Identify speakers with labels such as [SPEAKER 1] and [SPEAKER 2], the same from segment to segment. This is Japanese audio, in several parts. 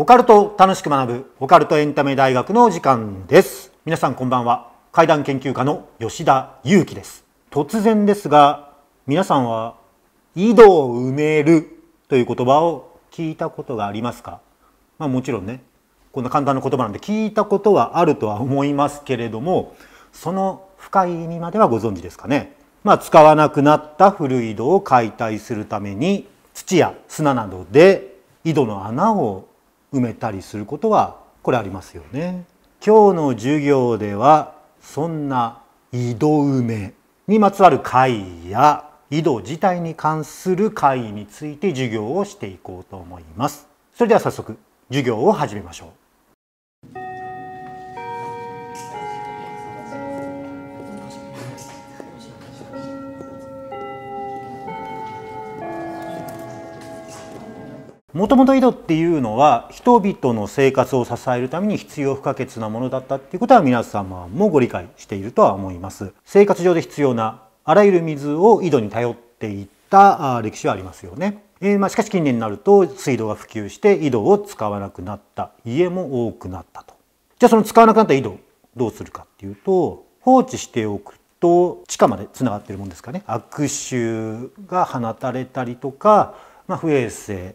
[SPEAKER 1] オカルト楽しく学ぶオカルトエンタメ大学の時間です皆さんこんばんは怪談研究家の吉田裕樹です突然ですが皆さんは井戸を埋めるという言葉を聞いたことがありますかまあもちろんねこんな簡単な言葉なんで聞いたことはあるとは思いますけれどもその深い意味まではご存知ですかねまあ使わなくなった古い井戸を解体するために土や砂などで井戸の穴を埋めたりすることはこれありますよね。今日の授業ではそんな井戸埋めにまつわる会や井戸自体に関する会について授業をしていこうと思います。それでは早速授業を始めましょう。もともと井戸っていうのは人々の生活を支えるために必要不可欠なものだったっていうことは皆様もご理解しているとは思います。生活上で必要なあらゆる水を井戸に頼っていった歴史はありますよね。えー、まあしかし近年になると水道が普及して井戸を使わなくなった家も多くなったと。じゃあその使わなくなった井戸どうするかっていうと放置しておくと地下までつながってるもんですかね悪臭が放たれたりとか、まあ、不衛生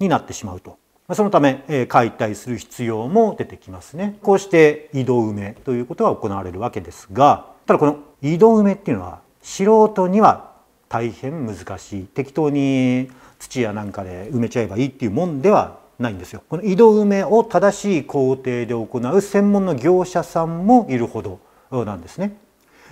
[SPEAKER 1] になってしまうとそのため解体する必要も出てきますねこうして井戸埋めということが行われるわけですがただこの井戸埋めっていうのは素人には大変難しい適当に土やなんかで埋めちゃえばいいっていうもんではないんですよこの井戸埋めを正しい工程で行う専門の業者さんもいるほどなんですね、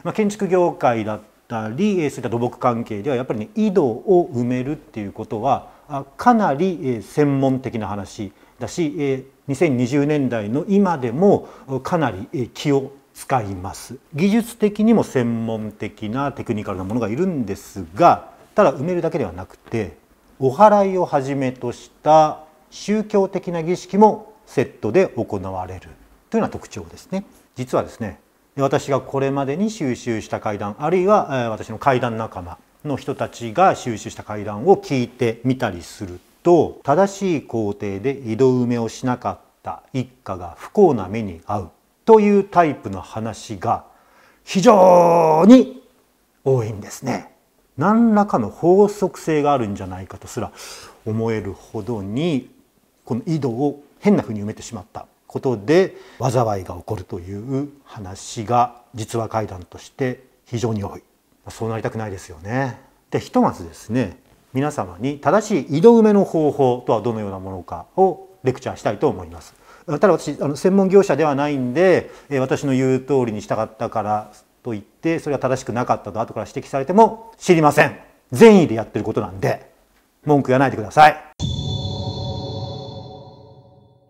[SPEAKER 1] まあ、建築業界だったりそういった土木関係ではやっぱりね井戸を埋めるっていうことはかなり専門的な話だし2020年代の今でもかなり気を使います技術的にも専門的なテクニカルなものがいるんですがただ埋めるだけではなくてお祓いをはじめとした宗教的な儀式もセットで行われるというのは特徴ですね実はですね私がこれまでに収集した怪談あるいは私の怪談仲間の人たちが収集した階段を聞いてみたりすると正しい工程で井戸埋めをしなかった一家が不幸な目に遭うというタイプの話が非常に多いんですね。何らかの法則性があるんじゃないかとすら思えるほどにこの井戸を変な風に埋めてしまったことで災いが起こるという話が実話怪談として非常に多い。そうなりたくないですよね。でひとまずですね皆様に正しい井戸埋めの方法とはどのようなものかをレクチャーしたいと思います。ただ私あの専門業者ではないんで私の言う通りに従ったからといってそれは正しくなかったと後から指摘されても知りません善意でやってることなんで文句言わないでください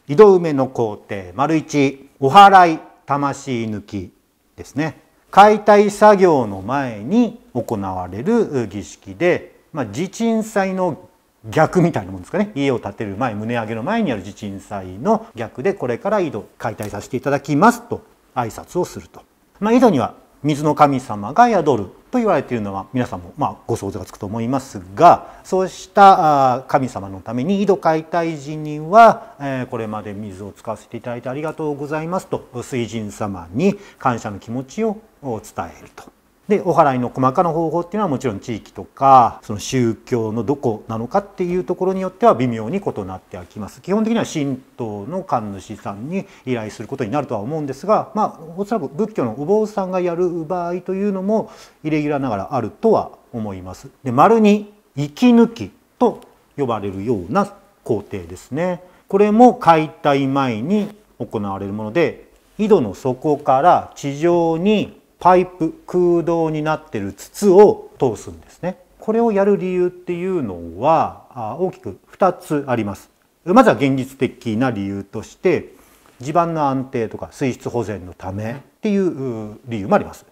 [SPEAKER 1] 井戸埋めの工程丸1お祓い魂抜きですね解体作業の前に行われる儀式で、まあ、地鎮祭の逆みたいなもんですかね家を建てる前胸上げの前にある地鎮祭の逆でこれから井戸解体させていただきますと挨拶をすると、まあ、井戸には水の神様が宿ると言われているのは皆さんもまご想像がつくと思いますがそうした神様のために井戸解体時にはこれまで水を使わせていただいてありがとうございますと水神様に感謝の気持ちを伝えるとでお祓いの細かな方法っていうのはもちろん地域とかその宗教のどこなのかっていうところによっては微妙に異なってきます基本的には神道の神主さんに依頼することになるとは思うんですがまあおそらく仏教のお坊さんがやる場合というのもイレギュラーながらあるとは思います。で丸に息抜きと呼ばれるような工程ですね。これも解体前に行われるもので井戸の底から地上にパイプ空洞になってる筒を通すんですねこれをやる理由っていうのは大きく2つありますまずは現実的な理由として地盤の安定とか水質保全のためっていう理由もあります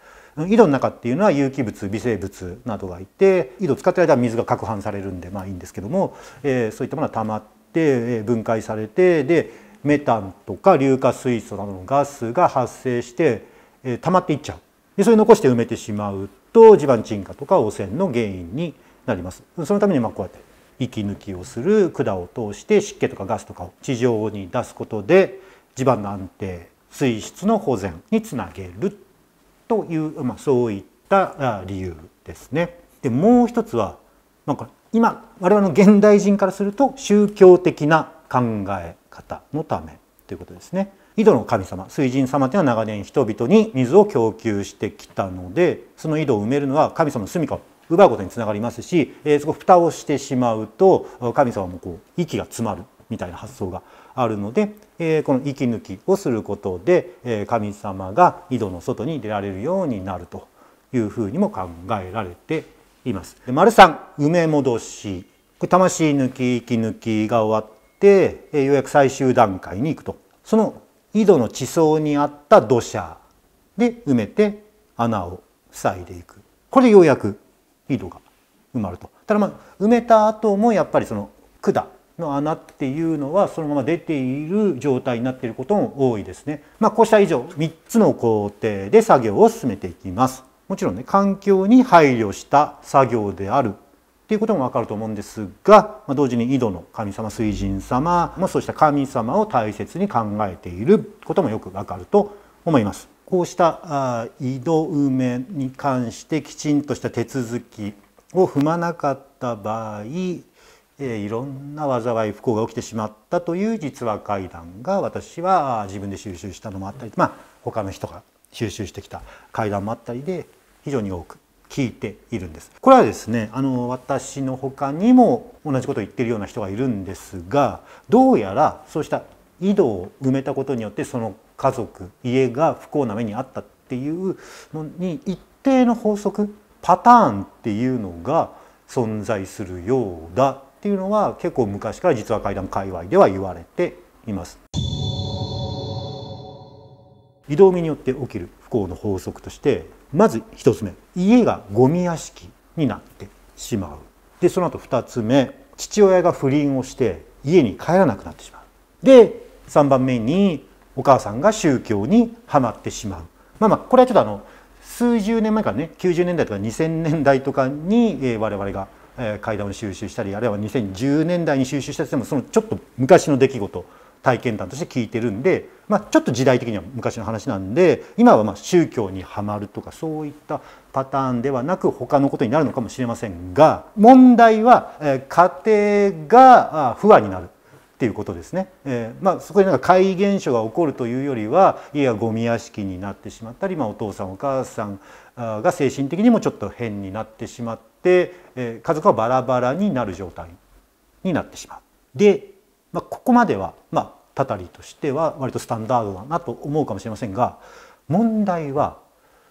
[SPEAKER 1] 井戸の中っていうのは有機物微生物などがいて井戸使ってる間は水が攪拌されるんでまあいいんですけども、えー、そういったものは溜まって分解されてでメタンとか硫化水素などのガスが発生して、えー、溜まっていっちゃうでそれを残して埋めてしまうと地盤沈下とか汚染の原因になりますそのためにまこうやって息抜きをする管を通して湿気とかガスとかを地上に出すことで地盤の安定水質の保全につなげるという、まあ、そういった理由ですね。でもう一つはなんか今我々の現代人からすると宗教的な考え方のためということですね。井戸の神様水神様というのは長年人々に水を供給してきたのでその井戸を埋めるのは神様の住みかを奪うことにつながりますし、えー、そこ蓋をしてしまうと神様もこう息が詰まるみたいな発想があるので、えー、この息抜きをすることで、えー、神様が井戸の外に出られるようになるというふうにも考えられています。で丸三埋め戻しこれ魂抜き息抜きが終わって、えようやく最終段階に行くとその井戸の地層にあった土砂で埋めて穴を塞いでいくこれでようやく井戸が埋まるとただまあ埋めた後もやっぱりその管の穴っていうのはそのまま出ている状態になっていることも多いですね。まあ、こうした以上3つの工程で作業を進めていきます。もちろんね環境に配慮した作業であるということもわかると思うんですが、ま同時に井戸の神様水神様、まそうした神様を大切に考えていることもよくわかると思います。こうした井戸埋めに関してきちんとした手続きを踏まなかった場合えいろんな災い不幸が起きてしまったという実話怪談が私は自分で収集したのもあったり、まあ、他の人が収集してきた怪談もあったりで非常に多く聞いているんです。これはですね、あの私の他にも同じことを言ってるような人がいるんですが、どうやらそうした井戸を埋めたことによってその家族家が不幸な目にあったっていうのに一定の法則パターンっていうのが存在するようだっていうのは結構昔から実は怪談界隈では言われています。移動によって起きる不幸の法則としてまず1つ目家がゴミ屋敷になってしまうでその後2つ目父親が不倫をして家に帰らなくなってしまうで3番目にお母さんが宗教にはまってしまうまあまあこれはちょっとあの数十年前からね90年代とか2000年代とかに、え我々が階段を収集したりあるいは2010年代に収集したとしてもそのちょっと昔の出来事体験談として聞いてるんで、まあ、ちょっと時代的には昔の話なんで今はま宗教にはまるとかそういったパターンではなく他のことになるのかもしれませんが問題は、え家庭が不安になる。っていうことですね、えー、まあ、そこでなんか怪異現象が起こるというよりは家がゴミ屋敷になってしまったり、まあ、お父さんお母さんが精神的にもちょっと変になってしまって、えー、家族はバラバラになる状態になってしまう。でまあ、ここまでは、まあ、たたりとしては割とスタンダードだなと思うかもしれませんが問題は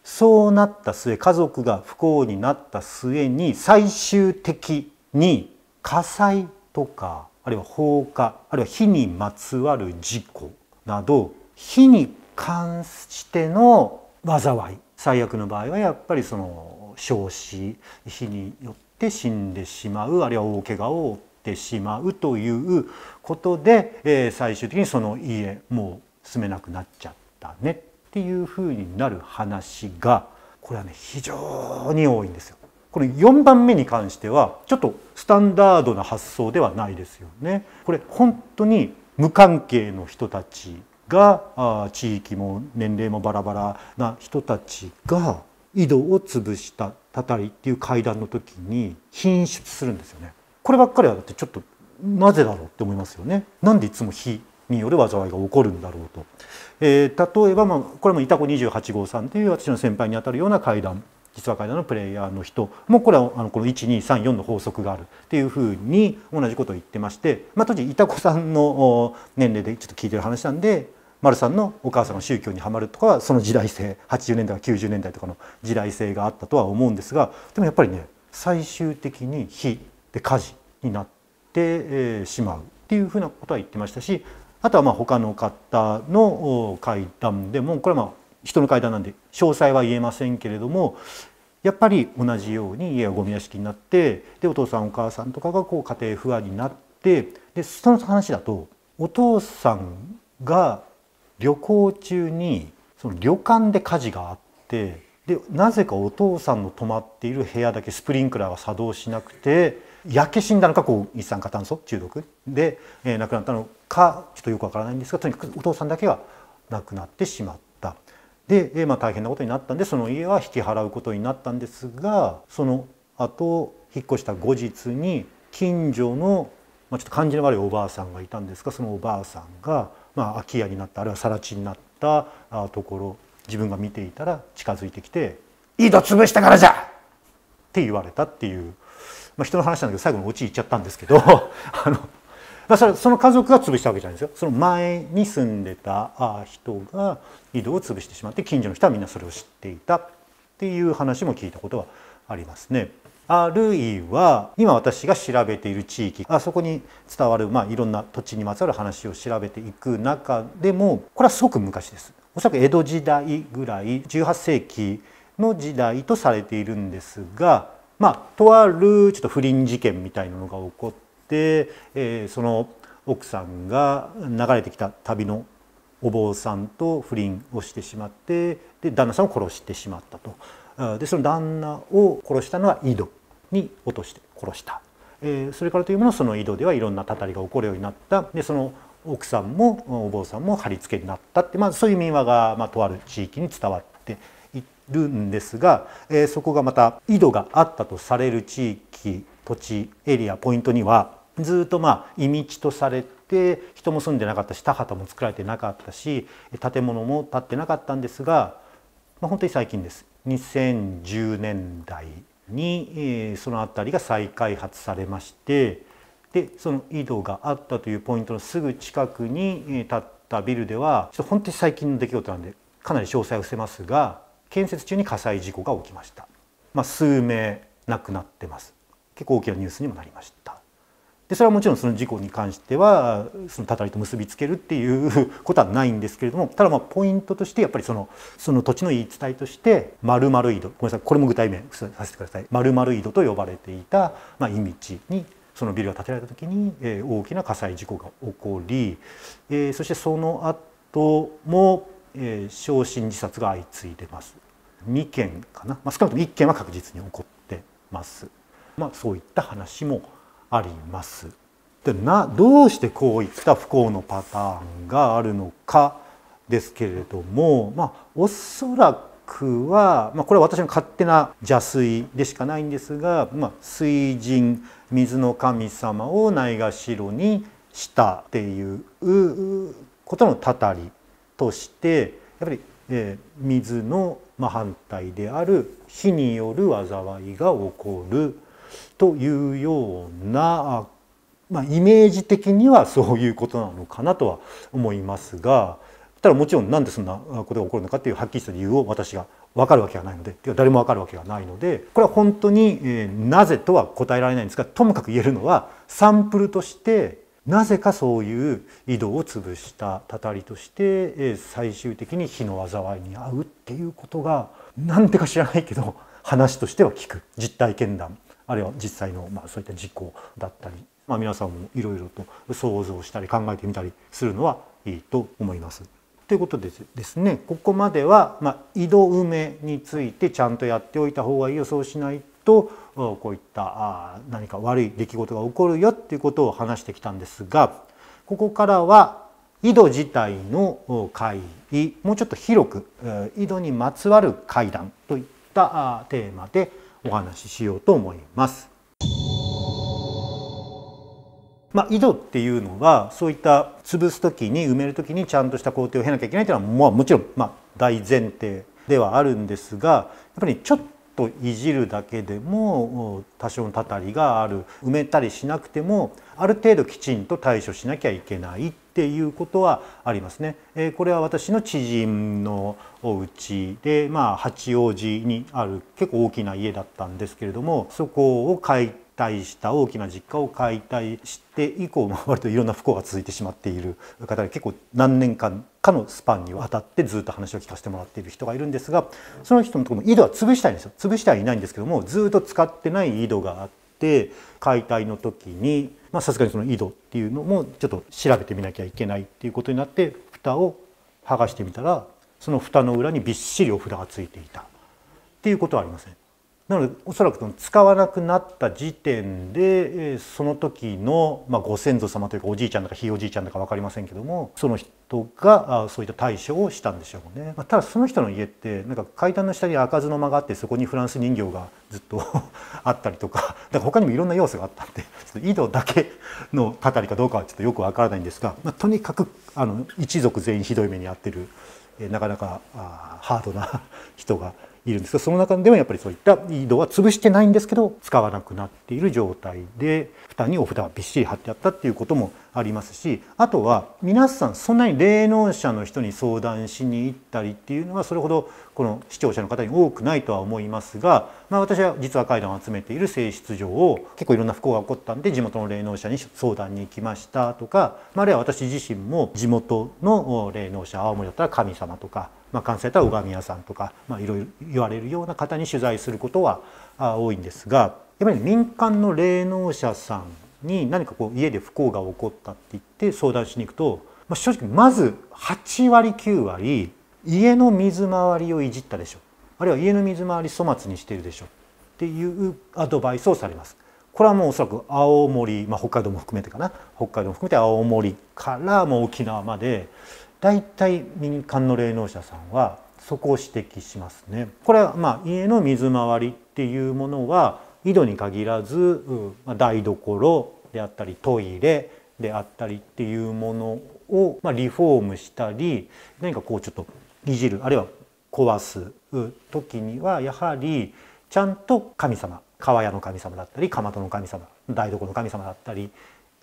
[SPEAKER 1] そうなった末家族が不幸になった末に最終的に火災とかあるいは放火あるいは火にまつわる事故など火に関しての災い最悪の場合はやっぱりその焼死火によって死んでしまうあるいは大怪我を負ってしまうということで、え最終的にその家もう住めなくなっちゃったねっていうふうになる話がこれはね非常に多いんですよ。これ4番目に関してはちょっとスタンダードな発想ではないですよね。これ本当に無関係の人たちが地域も年齢もバラバラな人たちが井戸を潰したたたりっていう階段の時に品質するんですよね。こればっかりはだってちょっとなぜだろうって思いますよね。なんでいつも火による災いが起こるんだろうと。えー、例えば、まあ、これもイタコ28号さんという私の先輩にあたるような階段実は階段のプレイヤーの人もこれはあのこの1234の法則があるっていうふうに同じことを言ってまして、まあ、当時イタコさんの年齢でちょっと聞いてる話なんで丸さんのお母さんの宗教にはまるとかはその時代性80年代90年代とかの時代性があったとは思うんですがでもやっぱりね最終的に火で火事になってしまうっていうふうなことは言ってましたしあとはまあ他の方の会談でもこれはまあ人の会談なんで詳細は言えませんけれどもやっぱり同じように家がゴミ屋敷になってでお父さんお母さんとかがこう家庭不安になってでその話だとお父さんが旅行中にその旅館で火事があってでなぜかお父さんの泊まっている部屋だけスプリンクラーが作動しなくて焼け死んだのかこう一酸化炭素中毒で、えー、亡くなったのかちょっとよくわからないんですがとにかくお父さんだけは亡くなってしまった。で、えー、まあ、大変なことになったんでその家は引き払うことになったんですがその後引っ越した後日に近所の、まあ、ちょっと感じの悪いおばあさんがいたんですがそのおばあさんが、まあ、空き家になったあるいは更地になったところ自分が見ていたら近づいてきて「井戸潰したからじゃ!」って言われたっていうまあ、人の話なんだけど最後にオチ言っちゃったんですけど あのだその家族が潰したわけじゃないですよその前に住んでた人が井戸を潰してしまって近所の人はみんなそれを知っていたっていう話も聞いたことはありますね。あるいは今私が調べている地域あそこに伝わる、まあ、いろんな土地にまつわる話を調べていく中でもこれはすごく昔ですおそらく江戸時代ぐらい18世紀の時代とされているんですがまあ、とあるちょっと不倫事件みたいなのが起こって、えー、その奥さんが流れてきた旅のお坊さんと不倫をしてしまってで旦那さんを殺してしまったとでその旦那を殺したのは井戸に落として殺した、えー、それからというものその井戸ではいろんなたたりが起こるようになったでその奥さんもお坊さんも貼り付けになったって、まあ、そういう民話が、まあ、とある地域に伝わってるんですが、えー、そこがまた井戸があったとされる地域土地エリアポイントにはずっとまあ居道とされて人も住んでなかったし田畑も作られてなかったし建物も建ってなかったんですが、まあ、本当に最近です2010年代に、えー、その辺りが再開発されましてでその井戸があったというポイントのすぐ近くに建ったビルではちょっと本当に最近の出来事なんでかなり詳細を伏せますが建設中に火災事故が起きました、まあ、数名亡くなってます結構大きなニュースにもなりましたでそれはもちろんその事故に関してはそのたたりと結びつけるっていう ことはないんですけれどもただまあポイントとしてやっぱりそのその土地の言い伝えとして「丸々井戸」ごめんなさいこれも具体名させてください「丸々井戸」と呼ばれていた、まあ、井道にそのビルが建てられた時に、え大きな火災事故が起こり、えー、そしてその後もえー、焼身自殺が相次いでます2件かな、まあ、少なくとも1件は確実に起こってます、まあ、そういった話もありますでなどうしてこういった不幸のパターンがあるのかですけれども、まあ、おそらくは、まあ、これは私の勝手な邪推でしかないんですが、まあ、水神水の神様をないがしろにしたっていうことのたたりとしてやっぱり、えー、水の反対である火による災いが起こるというような、まあ、イメージ的にはそういうことなのかなとは思いますがただもちろんなんでそんなことが起こるのかっていうはっきりした理由を私が分かるわけがないので誰も分かるわけがないのでこれは本当に、えー、なぜとは答えられないんですがともかく言えるのはサンプルとしてなぜかそういう井戸を潰したたたりとして最終的に火の災いに遭うっていうことが何てか知らないけど話としては聞く実体験談あるいは実際のまあそういった事故だったり、まあ、皆さんもいろいろと想像したり考えてみたりするのはいいと思います。ということでですねここまでは、まあ、井戸埋めについてちゃんとやっておいた方がいい予想しないとこういった何か悪い出来事が起こるよっていうことを話してきたんですがここからは井戸自体の会議もうちょっと広く井戸にまつわる会談といったテーマでお話ししようと思います。まあ、井戸っていうのはそういった潰す時に埋める時にちゃんとした工程を経なきゃいけないというのは、まあ、もちろんまあ大前提ではあるんですがやっぱりちょっといじるだけでも多少のたたりがある埋めたりしなくてもある程度きちんと対処しなきゃいけないっていうことはありますね。えこれは私の知人のお家で、まあ、八王子にある結構大きな家だったんですけれどもそこを解体した大きな実家を解体して以降割といろんな不幸が続いてしまっている方で結構何年間かのスパンにわたってずっと話を聞かせてもらっている人がいるんですがその人のところも井戸は潰したいんですよ潰してはいないんですけどもずっと使ってない井戸があって解体の時にさすがにその井戸っていうのもちょっと調べてみなきゃいけないっていうことになって蓋を剥がしてみたらその蓋の裏にびっしりお札がついていたっていうことはありません。なのでおそらくその使わなくなった時点でその時の、まご先祖様というかおじいちゃんだかひいおじいちゃんだか分かりませんけどもその人がそういった対処をしたんでしょうね、まただその人の家ってなんか階段の下に開かずの間があってそこにフランス人形がずっと あったりとかだから他にもいろんな要素があったんで井戸だけの語りかどうかはちょっとよく分からないんですが、まあ、とにかくあの一族全員ひどい目に遭ってるなかなかハードな人がいるんですがその中でもやっぱりそういった井戸は潰してないんですけど使わなくなっている状態で蓋にお札がびっしり貼ってあったっていうこともありますしあとは皆さんそんなに霊能者の人に相談しに行ったりっていうのはそれほどこの視聴者の方に多くないとは思いますが、まあ、私は実は階談を集めている性質上を結構いろんな不幸が起こったんで地元の霊能者に相談に行きましたとか、まあ、あるいは私自身も地元の霊能者青森だったら神様とかまあ、関西だったら拝み屋さんとか、まあ、いろいろ言われるような方に取材することは多いんですがやっぱり民間の霊能者さんに何かこう家で不幸が起こったって言って相談しに行くと、まあ、正直まず8割9割家の水回りをいじったでしょあるいは家の水回り粗末にしてるでしょっていうアドバイスをされます。これはもうおそらく青森、まあ、北海道も含めてかな北海道も含めて青森からもう沖縄まで大体民間の霊能者さんはそこを指摘しますね。これはまあ家の水回りっていうものは井戸に限らず台所であったりトイレであったりっていうものを、まあ、リフォームしたり何かこうちょっといじるあるいは壊す時にはやはりちゃんと神様川屋の神様だったりかまどの神様台所の神様だったり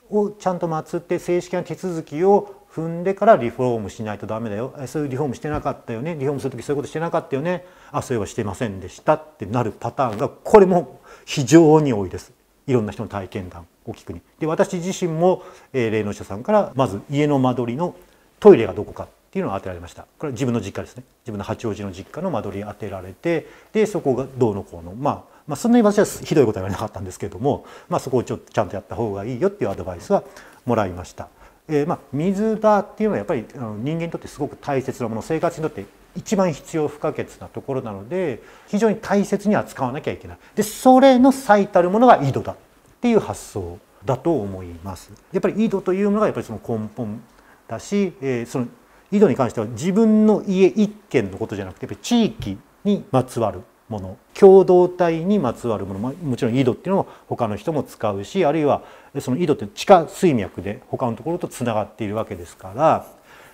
[SPEAKER 1] をちゃんと祀って正式な手続きを踏んでからリフォームしないとダメだよそういうリフォームしてなかったよねリフォームする時そういうことしてなかったよねあそういえばしてませんでしたってなるパターンがこれも非常に多いですいろんな人の体験談を聞くに。で私自身も、えー、霊能者さんからまず家の間取りのトイレがどこかっていうのを当てられましたこれは自分の実家ですね自分の八王子の実家の間取り当てられてでそこがどうのこうのまあまあ、そんなに私はひどいことは言わなかったんですけれども、まあ、そこをちょっとちゃんとやった方がいいよっていうアドバイスはもらいました。えー、まあ、水場っていうのはやっぱり人間にとってすごく大切なもの生活にとって一番必要不可欠なところなので非常に大切に扱わなきゃいけないでそれの最たるものが井戸だっていう発想だと思いますやっぱり井戸というものがやっぱりその根本だし、えー、その井戸に関しては自分の家一軒のことじゃなくてやっぱり地域にまつわるもの共同体にまつわるものもちろん井戸っていうのも他の人も使うしあるいはその井戸って地下水脈で他のところとつながっているわけですから、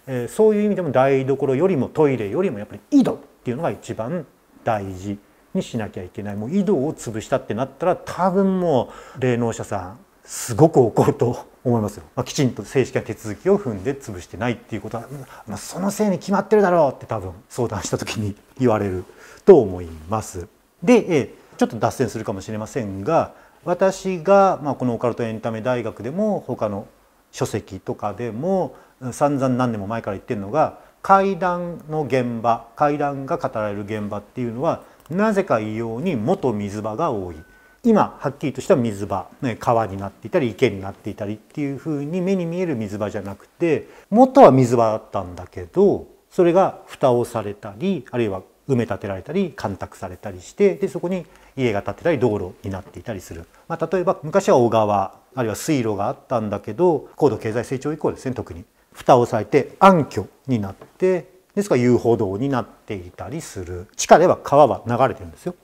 [SPEAKER 1] えー、そういう意味でも台所よりもトイレよりもやっぱり井戸っていうのが一番大事にしなきゃいけないもう井戸を潰したってなったら多分もう霊能者さんすごく怒ると思いますよ、まあ、きちんと正式な手続きを踏んで潰してないっていうことは、まあ、そのせいに決まってるだろうって多分相談した時に言われると思います。でちょっと脱線するかもしれませんが私が、まあ、このオカルトエンタメ大学でも他の書籍とかでも散々何年も前から言ってるのが怪談の現場怪談が語られる現場っていうのはなぜか異様に元水場が多い今はっきりとした水場川になっていたり池になっていたりっていうふうに目に見える水場じゃなくて元は水場だったんだけどそれが蓋をされたりあるいは埋め立てられたり干拓されたりしてでそこに家が建てたり道路になっていたりする、まあ、例えば昔は小川あるいは水路があったんだけど高度経済成長以降ですね特に蓋をされて暗渠になってですから遊歩道になっていたりする地下では川は流れてるんですよ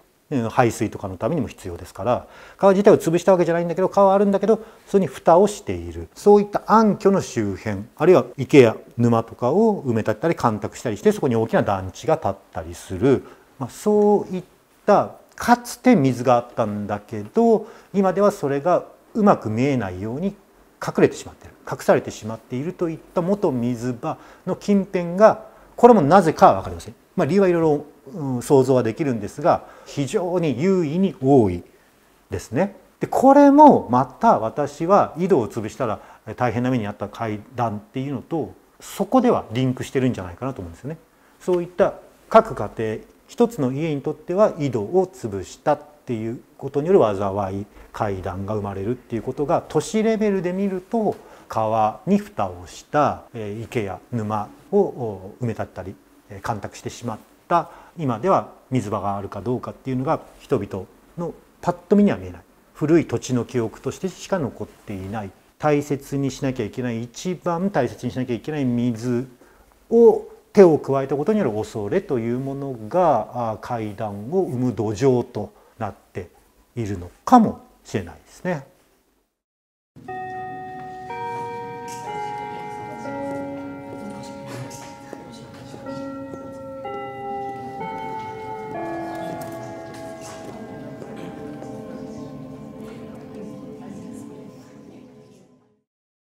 [SPEAKER 1] 排水とかのためにも必要ですから川自体を潰したわけじゃないんだけど川あるんだけどそれに蓋をしているそういった暗渠の周辺あるいは池や沼とかを埋め立てたり干拓したりしてそこに大きな団地が建ったりする、まあ、そういったかつて水があったんだけど今ではそれがうまく見えないように隠れてしまっている隠されてしまっているといった元水場の近辺がこれもなぜかは分かりません。まあ、理由はいろいろ想像はできるんですが非常に優位に多いですね。でこれもまた私は井戸を潰したら大変な目に遭った階段っていうのとそこではリンクしてるんじゃないかなと思うんですよね。そういった各家庭一つの家にとっては井戸を潰したっていうことによる災い階段が生まれるっていうことが都市レベルで見ると川に蓋をした池や沼を埋め立ったり干拓してしまった今では水場があるかどうかっていうのが人々のパッと見には見えない古い土地の記憶としてしか残っていない大切にしなきゃいけない一番大切にしなきゃいけない水を手を加えたことによる恐れというものが階段を生む土壌となっているのかもしれないですね。